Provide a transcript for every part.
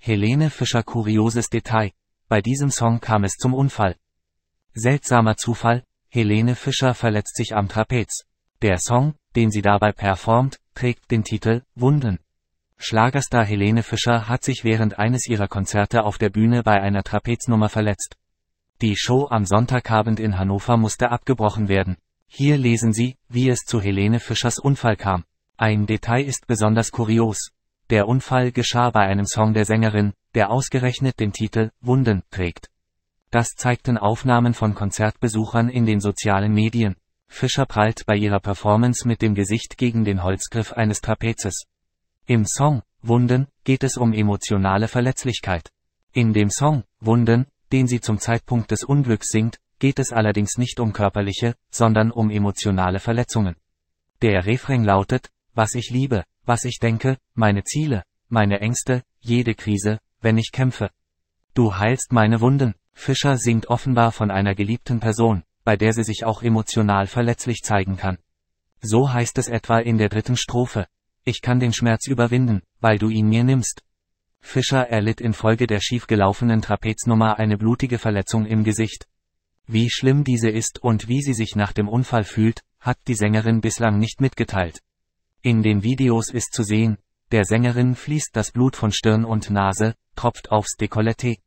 Helene Fischer kurioses Detail. Bei diesem Song kam es zum Unfall. Seltsamer Zufall, Helene Fischer verletzt sich am Trapez. Der Song, den sie dabei performt, trägt den Titel Wunden. Schlagerstar Helene Fischer hat sich während eines ihrer Konzerte auf der Bühne bei einer Trapeznummer verletzt. Die Show am Sonntagabend in Hannover musste abgebrochen werden. Hier lesen Sie, wie es zu Helene Fischers Unfall kam. Ein Detail ist besonders kurios. Der Unfall geschah bei einem Song der Sängerin, der ausgerechnet den Titel Wunden trägt. Das zeigten Aufnahmen von Konzertbesuchern in den sozialen Medien. Fischer prallt bei ihrer Performance mit dem Gesicht gegen den Holzgriff eines Trapezes. Im Song Wunden geht es um emotionale Verletzlichkeit. In dem Song Wunden, den sie zum Zeitpunkt des Unglücks singt, geht es allerdings nicht um körperliche, sondern um emotionale Verletzungen. Der Refrain lautet, was ich liebe, was ich denke, meine Ziele, meine Ängste, jede Krise, wenn ich kämpfe. Du heilst meine Wunden. Fischer singt offenbar von einer geliebten Person, bei der sie sich auch emotional verletzlich zeigen kann. So heißt es etwa in der dritten Strophe. Ich kann den Schmerz überwinden, weil du ihn mir nimmst. Fischer erlitt infolge der schief gelaufenen Trapeznummer eine blutige Verletzung im Gesicht. Wie schlimm diese ist und wie sie sich nach dem Unfall fühlt, hat die Sängerin bislang nicht mitgeteilt. In den Videos ist zu sehen, der Sängerin fließt das Blut von Stirn und Nase, tropft aufs Dekolleté.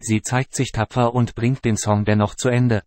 Sie zeigt sich tapfer und bringt den Song dennoch zu Ende.